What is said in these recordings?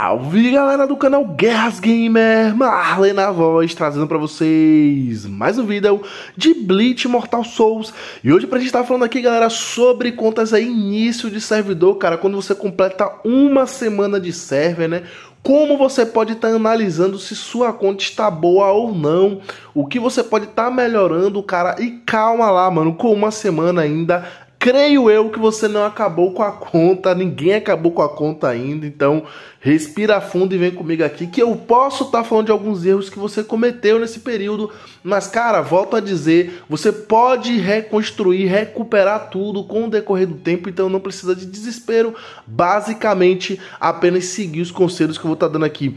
Salve galera do canal Guerras Gamer, Marley na voz, trazendo para vocês mais um vídeo de Bleach Mortal Souls. E hoje pra gente estar tá falando aqui, galera, sobre contas a início de servidor, cara, quando você completa uma semana de server, né? como você pode estar tá analisando se sua conta está boa ou não, o que você pode estar tá melhorando, cara. E calma lá, mano, com uma semana ainda creio eu que você não acabou com a conta, ninguém acabou com a conta ainda, então respira fundo e vem comigo aqui que eu posso estar tá falando de alguns erros que você cometeu nesse período, mas cara, volto a dizer, você pode reconstruir, recuperar tudo com o decorrer do tempo, então não precisa de desespero, basicamente apenas seguir os conselhos que eu vou estar tá dando aqui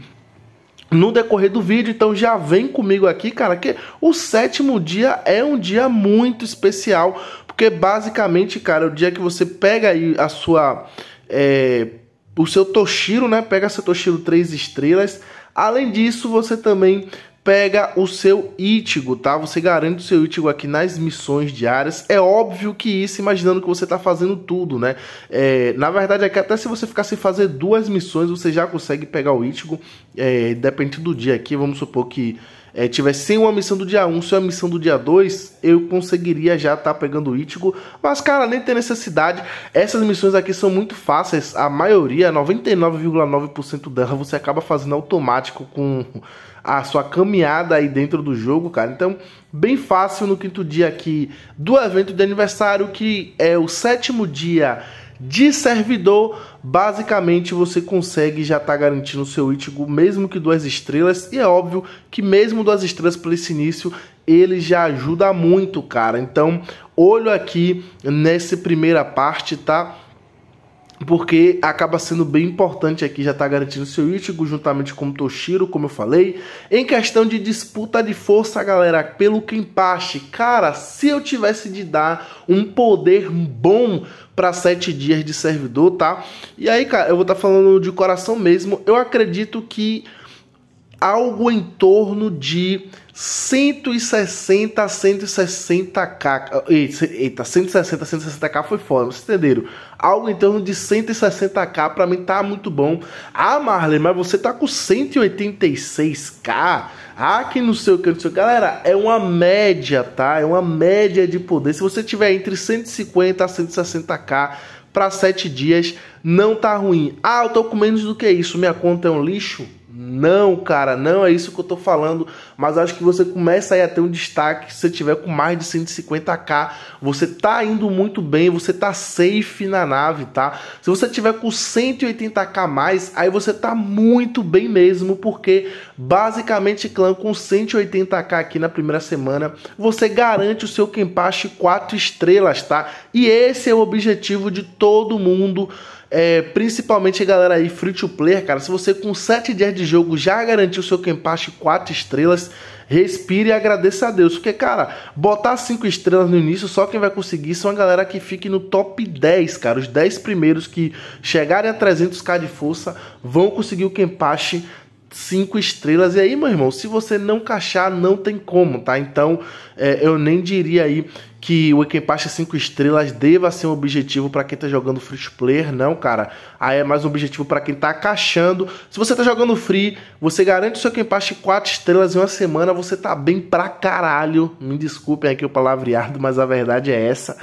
no decorrer do vídeo, então já vem comigo aqui, cara, que o sétimo dia é um dia muito especial porque basicamente, cara, o dia que você pega aí a sua. É, o seu Toshiro, né? Pega seu Toshiro 3 estrelas. Além disso, você também pega o seu Itigo, tá? Você garante o seu Itigo aqui nas missões diárias. É óbvio que isso, imaginando que você tá fazendo tudo, né? É, na verdade, aqui, é até se você ficar sem fazer duas missões, você já consegue pegar o Itigo, é, depende do dia aqui. Vamos supor que é, tivesse uma missão do dia 1, se uma missão do dia 2, eu conseguiria já estar tá pegando o Ítigo. Mas, cara, nem tem necessidade. Essas missões aqui são muito fáceis. A maioria, 99,9% dela, você acaba fazendo automático com a sua caminhada aí dentro do jogo, cara. Então, bem fácil no quinto dia aqui do evento de aniversário, que é o sétimo dia de servidor, basicamente você consegue já estar tá garantindo o seu Ichigo mesmo que duas estrelas, e é óbvio que mesmo duas estrelas para esse início, ele já ajuda muito, cara. Então, olho aqui nessa primeira parte, tá? porque acaba sendo bem importante aqui, já está garantindo seu Ichigo juntamente com o Toshiro, como eu falei. Em questão de disputa de força, galera, pelo Kenpachi, cara, se eu tivesse de dar um poder bom para 7 dias de servidor, tá? E aí, cara, eu vou estar tá falando de coração mesmo, eu acredito que algo em torno de 160 a 160k. Eita, 160 160k foi fora, vocês entenderam? Algo em torno de 160k para mim tá muito bom. Ah, Marley, mas você tá com 186k? Ah, que não sei o que, não sei Galera, é uma média, tá? É uma média de poder. Se você tiver entre 150 a 160k, para 7 dias não tá ruim. Ah, eu tô com menos do que isso, minha conta é um lixo. Não, cara, não é isso que eu tô falando, mas acho que você começa aí a ter um destaque se você tiver com mais de 150k, você tá indo muito bem, você tá safe na nave, tá? Se você tiver com 180k mais, aí você tá muito bem mesmo, porque basicamente clã com 180k aqui na primeira semana, você garante o seu Kenpachi 4 estrelas, tá? E esse é o objetivo de todo mundo é, principalmente a galera aí free to play, cara. Se você com 7 dias de jogo já garantiu seu Game 4 estrelas, respire e agradeça a Deus. Porque, cara, botar 5 estrelas no início, só quem vai conseguir são a galera que fique no top 10, cara. Os 10 primeiros que chegarem a 300k de força vão conseguir o Game Pass cinco estrelas. E aí, meu irmão, se você não cachar, não tem como, tá? Então, é, eu nem diria aí que o Equipaixa 5 estrelas deva ser um objetivo para quem tá jogando free to player, não, cara. Aí é mais um objetivo para quem tá cachando. Se você tá jogando free, você garante o seu Equipaixa 4 estrelas em uma semana, você tá bem pra caralho. Me desculpem aqui o palavreado, mas a verdade é essa.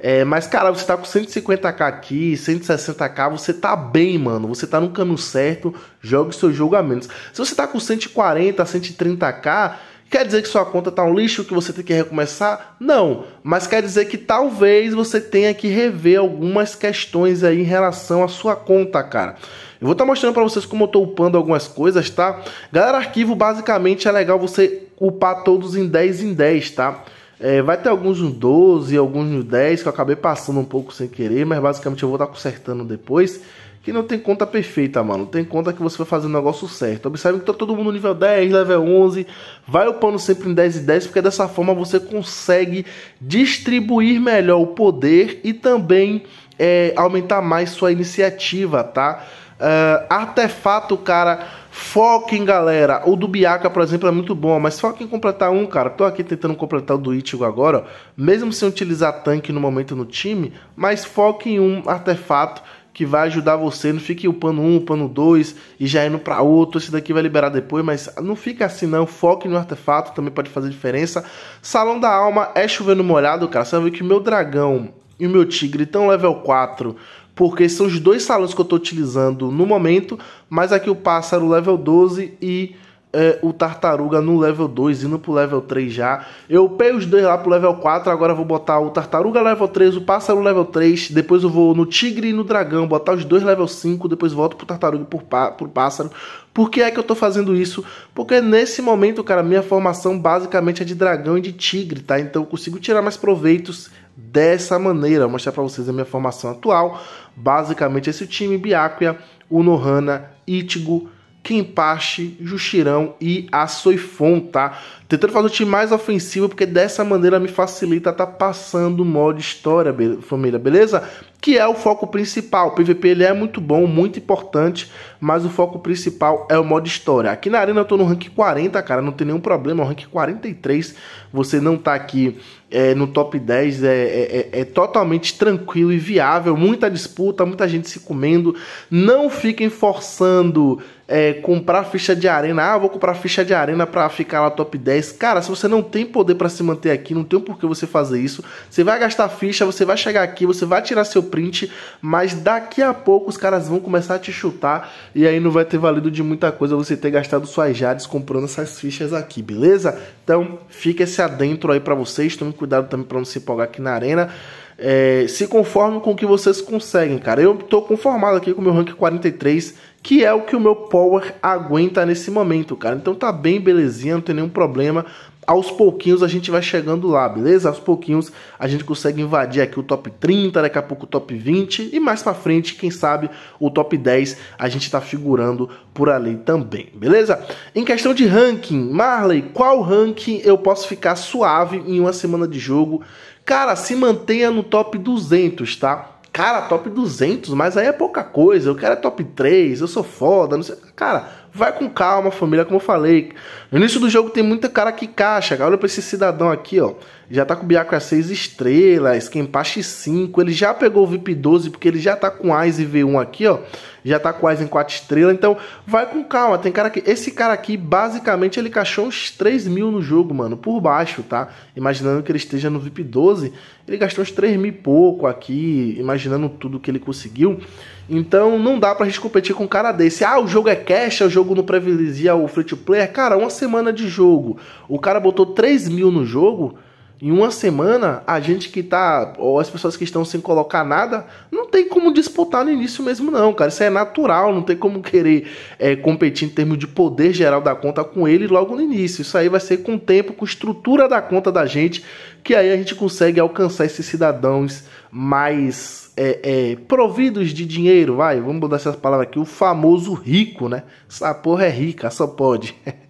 É, mas, cara, você tá com 150k aqui, 160k, você tá bem, mano. Você tá no caminho certo, jogue seus julgamentos. Se você tá com 140, 130k, Quer dizer que sua conta tá um lixo que você tem que recomeçar? Não, mas quer dizer que talvez você tenha que rever algumas questões aí em relação à sua conta, cara. Eu vou estar tá mostrando para vocês como eu tô upando algumas coisas, tá? Galera, arquivo basicamente é legal você upar todos em 10 em 10, tá? É, vai ter alguns no 12, alguns no 10, que eu acabei passando um pouco sem querer, mas basicamente eu vou estar consertando depois. Que não tem conta perfeita, mano. Tem conta que você vai fazer o negócio certo. Observe que tá todo mundo no nível 10, level 11. Vai upando sempre em 10 e 10, porque dessa forma você consegue distribuir melhor o poder e também é, aumentar mais sua iniciativa, tá? Uh, artefato, cara Foquem, galera. O do Biaca, por exemplo, é muito bom, mas foquem em completar um, cara. Tô aqui tentando completar o do Ichigo agora, ó. mesmo sem utilizar tanque no momento no time, mas foquem em um artefato que vai ajudar você, não fique upando um, upando dois e já indo para outro, esse daqui vai liberar depois, mas não fica assim não, foque no artefato, também pode fazer diferença. Salão da Alma é chovendo molhado, cara, você vai ver que o meu dragão e o meu tigre estão level 4 porque são os dois salões que eu estou utilizando no momento, mas aqui o pássaro level 12 e é, o tartaruga no level 2, indo pro level 3 já. Eu pego os dois lá pro level 4, agora vou botar o tartaruga level 3, o pássaro level 3, depois eu vou no tigre e no dragão, botar os dois level 5, depois volto pro tartaruga e pro, pro pássaro. Por que é que eu tô fazendo isso? Porque nesse momento, cara, minha formação basicamente é de dragão e de tigre, tá? Então eu consigo tirar mais proveitos dessa maneira. Vou mostrar para vocês a minha formação atual. Basicamente esse time, Biakuya, Unohana, Itigo, Kenpachi, Jushirão e Açoifon, tá? Tentando fazer o time mais ofensivo, porque dessa maneira me facilita estar tá passando o modo história, família, beleza? que é o foco principal. O PVP ele é muito bom, muito importante, mas o foco principal é o modo história. Aqui na arena eu tô no rank 40, cara, não tem nenhum problema, o rank 43, você não tá aqui é, no top 10, é, é, é, é, totalmente tranquilo e viável, muita disputa, muita gente se comendo, não fiquem forçando é, comprar ficha de arena, ah, vou comprar ficha de arena para ficar lá top 10. Cara, se você não tem poder para se manter aqui, não tem por que você fazer isso, você vai gastar ficha, você vai chegar aqui, você vai tirar seu print, mas daqui a pouco os caras vão começar a te chutar e aí não vai ter valido de muita coisa você ter gastado suas jades comprando essas fichas aqui, beleza? Então fica esse adentro aí para vocês, tome cuidado também para não se empolgar aqui na arena. É, se conformem com o que vocês conseguem, cara. Eu tô conformado aqui com o meu rank 43, que é o que o meu power aguenta nesse momento, cara. Então tá bem belezinha, não tem nenhum problema aos pouquinhos a gente vai chegando lá, beleza? Aos pouquinhos a gente consegue invadir aqui o top 30, daqui a pouco o top 20 e mais para frente, quem sabe, o top 10 a gente tá figurando por ali também, beleza? Em questão de ranking, Marley, qual ranking eu posso ficar suave em uma semana de jogo? Cara, se mantenha no top 200, tá? Cara, top 200, mas aí é pouca coisa. Eu quero é top 3, eu sou foda, não sei. Cara, vai com calma, família, como eu falei. No início do jogo tem muita cara que caixa, Olha pra esse cidadão aqui, ó. Já tá com o Biaco a 6 estrelas, Kempachi 5. Ele já pegou o VIP 12, porque ele já tá com Ais e V1 aqui, ó. Já tá com Ais em 4 estrelas. Então, vai com calma. Tem cara que. Esse cara aqui, basicamente, ele caixou uns 3 mil no jogo, mano. Por baixo, tá? Imaginando que ele esteja no VIP 12. Ele gastou uns 3 mil e pouco aqui. Imaginando tudo que ele conseguiu. Então não dá pra gente competir com um cara desse. Ah, o jogo é cash, o jogo não privilegia o free to play. Cara, uma semana de jogo. O cara botou 3 mil no jogo. Em uma semana, a gente que tá. Ou as pessoas que estão sem colocar nada, não tem como disputar no início mesmo, não, cara. Isso é natural, não tem como querer é, competir em termos de poder geral da conta com ele logo no início. Isso aí vai ser com o tempo, com a estrutura da conta da gente, que aí a gente consegue alcançar esses cidadãos mais é, é, providos de dinheiro, vai, vamos mudar essa palavra aqui, o famoso rico, né? Essa porra é rica, só pode.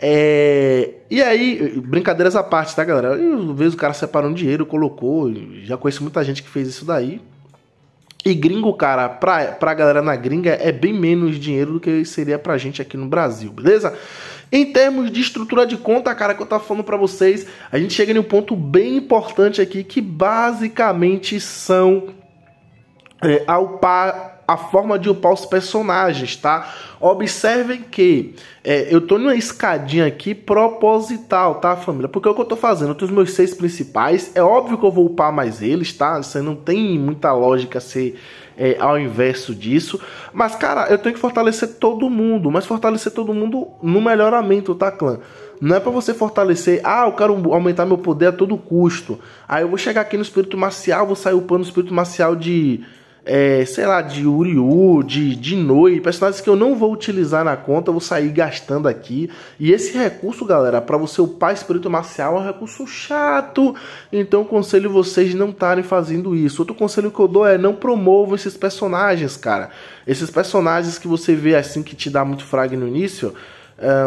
É, e aí, brincadeiras à parte, tá, galera? Eu vejo o cara separando dinheiro, colocou. Já conheço muita gente que fez isso daí. E gringo, cara, pra, pra galera na gringa é bem menos dinheiro do que seria pra gente aqui no Brasil, beleza? Em termos de estrutura de conta, cara, que eu tava falando pra vocês, a gente chega em um ponto bem importante aqui que basicamente são é, a upar a forma de upar os personagens, tá? Observem que é, eu tô numa escadinha aqui proposital, tá, família? Porque é o que eu tô fazendo, eu tenho os meus seis principais, é óbvio que eu vou upar mais eles, tá? Isso não tem muita lógica ser é, ao inverso disso. Mas, cara, eu tenho que fortalecer todo mundo, mas fortalecer todo mundo no melhoramento, tá, clã? Não é para você fortalecer, ah, eu quero aumentar meu poder a todo custo. Aí eu vou chegar aqui no espírito marcial, vou sair upando o espírito marcial de é, sei lá, de Uriu, de, de Noi, personagens que eu não vou utilizar na conta, vou sair gastando aqui. E esse recurso, galera, para você upar espírito marcial é um recurso chato. Então conselho vocês não estarem fazendo isso. Outro conselho que eu dou é não promova esses personagens, cara. Esses personagens que você vê assim que te dá muito frag no início,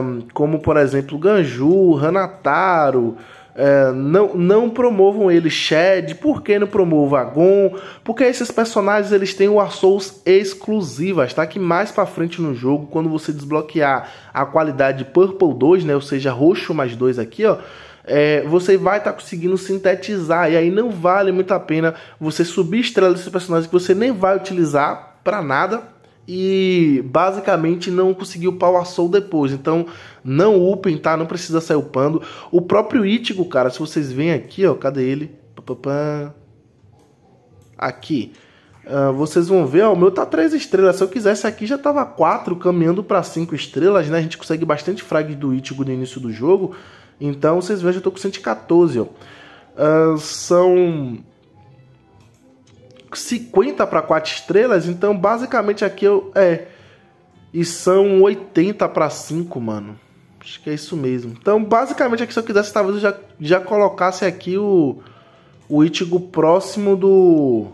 um, como por exemplo Ganju, Hanataro. É, não, não promovam ele Shed, por que não promovam Gon? Porque esses personagens eles têm War Souls exclusivas, tá? Que mais para frente no jogo, quando você desbloquear a qualidade Purple 2, né? Ou seja, roxo mais 2 aqui, ó. É, você vai estar tá conseguindo sintetizar, e aí não vale muito a pena você subir estrela desses personagens que você nem vai utilizar para nada, e basicamente não conseguiu power soul depois. Então, não upem, tá? Não precisa sair upando. O próprio Itigo, cara, se vocês veem aqui, ó, cadê ele? Aqui. Uh, vocês vão ver, ó, o meu tá 3 estrelas. Se eu quisesse aqui já tava 4, caminhando para 5 estrelas, né? A gente consegue bastante frag do Itigo no início do jogo. Então, vocês vejam, eu tô com 114, ó. Uh, são 50 para 4 estrelas, então basicamente aqui eu. É. E são 80 para 5, mano. Acho que é isso mesmo. Então, basicamente, aqui se eu quisesse, talvez eu já, já colocasse aqui o, o Ichigo próximo do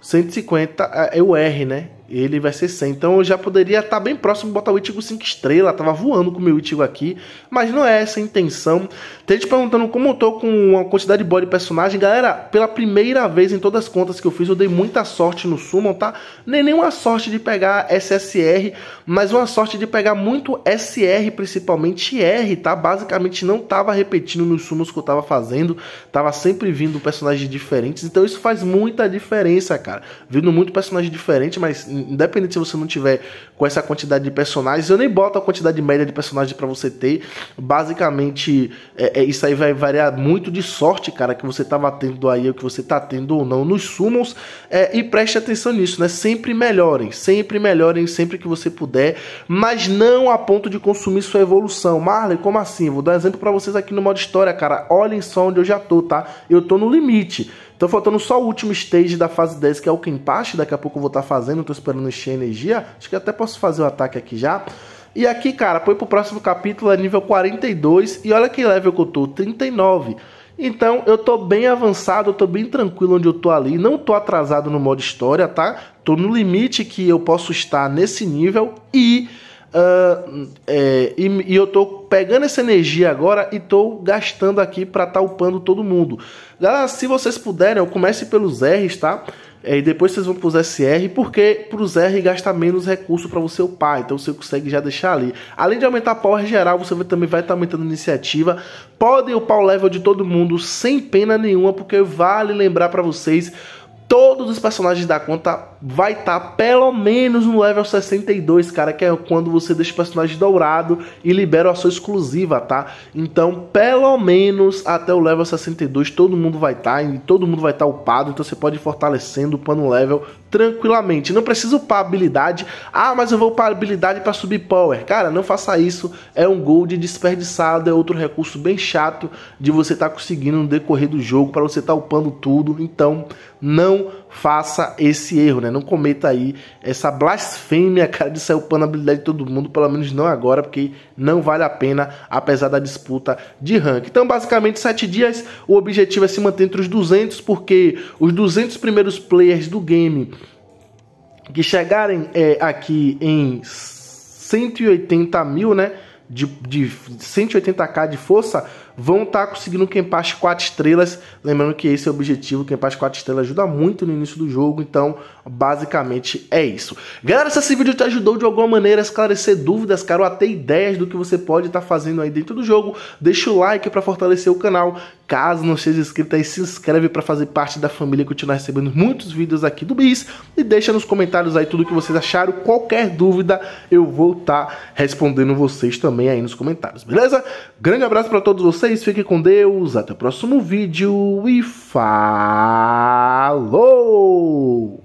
150 é, é o R, né? ele vai ser 100. Então eu já poderia estar tá bem próximo botar o Itigo 5 estrelas, tava voando com o meu Itigo aqui, mas não é essa a intenção. Tem gente perguntando como eu tô com a quantidade de body personagem. Galera, pela primeira vez em todas as contas que eu fiz, eu dei muita sorte no Summon, tá? Nem nenhuma sorte de pegar SSR, mas uma sorte de pegar muito SR, principalmente R, tá? Basicamente não tava repetindo nos Summons que eu tava fazendo, tava sempre vindo personagens diferentes, então isso faz muita diferença, cara. Vindo muito personagem diferente, mas independente se você não tiver com essa quantidade de personagens, eu nem boto a quantidade média de personagens para você ter. Basicamente, é, é, isso aí vai variar muito de sorte, cara, que você tava tendo aí, o que você tá tendo ou não nos summons. É, e preste atenção nisso, né? Sempre melhorem, sempre melhorem, sempre que você puder, mas não a ponto de consumir sua evolução. Marley, como assim? Vou dar um exemplo para vocês aqui no modo história, cara. Olhem só onde eu já tô, tá? Eu tô no limite. Então faltando só o último stage da fase 10, que é o Kenpachi, daqui a pouco eu vou estar tá fazendo, estou esperando encher energia, acho que até posso fazer o ataque aqui já. E aqui, cara, põe pro próximo capítulo, é nível 42, e olha que level que eu tô, 39. Então eu tô bem avançado, eu tô bem tranquilo onde eu tô ali, não tô atrasado no modo história, tá? Tô no limite que eu posso estar nesse nível e ah, é, e, e, eu tô pegando essa energia agora e tô gastando aqui para tá upando todo mundo. Galera, se vocês puderem, comece pelos R's, tá? É, e depois vocês vão pros SR, porque pros R gasta menos recurso para você upar, então você consegue já deixar ali. Além de aumentar a power geral, você também vai estar tá aumentando a iniciativa. Podem upar o level de todo mundo sem pena nenhuma, porque vale lembrar para vocês, todos os personagens da conta vai estar tá pelo menos no level 62, cara, que é quando você deixa o personagem dourado e libera a sua exclusiva, tá? Então, pelo menos até o level 62 todo mundo vai estar tá, e todo mundo vai estar tá upado, então você pode ir fortalecendo o pano level tranquilamente. Não precisa upar habilidade. Ah, mas eu vou upar habilidade para subir power. Cara, não faça isso. É um gold desperdiçado, é outro recurso bem chato de você estar tá conseguindo no decorrer do jogo para você estar tá upando tudo. Então, não faça esse erro, né? Não cometa aí essa blasfêmia, cara, de sair upando a habilidade de todo mundo, pelo menos não agora, porque não vale a pena, apesar da disputa de rank. Então, basicamente, sete dias, o objetivo é se manter entre os 200, porque os 200 primeiros players do game que chegarem é, aqui em 180 mil, né? De, de 180k de força vão estar tá conseguindo quempaste 4 estrelas. Lembrando que esse é o objetivo, quempaste 4 estrelas ajuda muito no início do jogo, então basicamente é isso. Galera, se esse vídeo te ajudou de alguma maneira a esclarecer dúvidas, cara, ou até ideias do que você pode estar tá fazendo aí dentro do jogo, deixa o like para fortalecer o canal. Caso não seja inscrito aí, se inscreve para fazer parte da família e continuar recebendo muitos vídeos aqui do Bis. E deixa nos comentários aí tudo que vocês acharam. Qualquer dúvida, eu vou estar tá respondendo vocês também aí nos comentários, beleza? Grande abraço para todos vocês, fiquem com Deus, até o próximo vídeo e falou!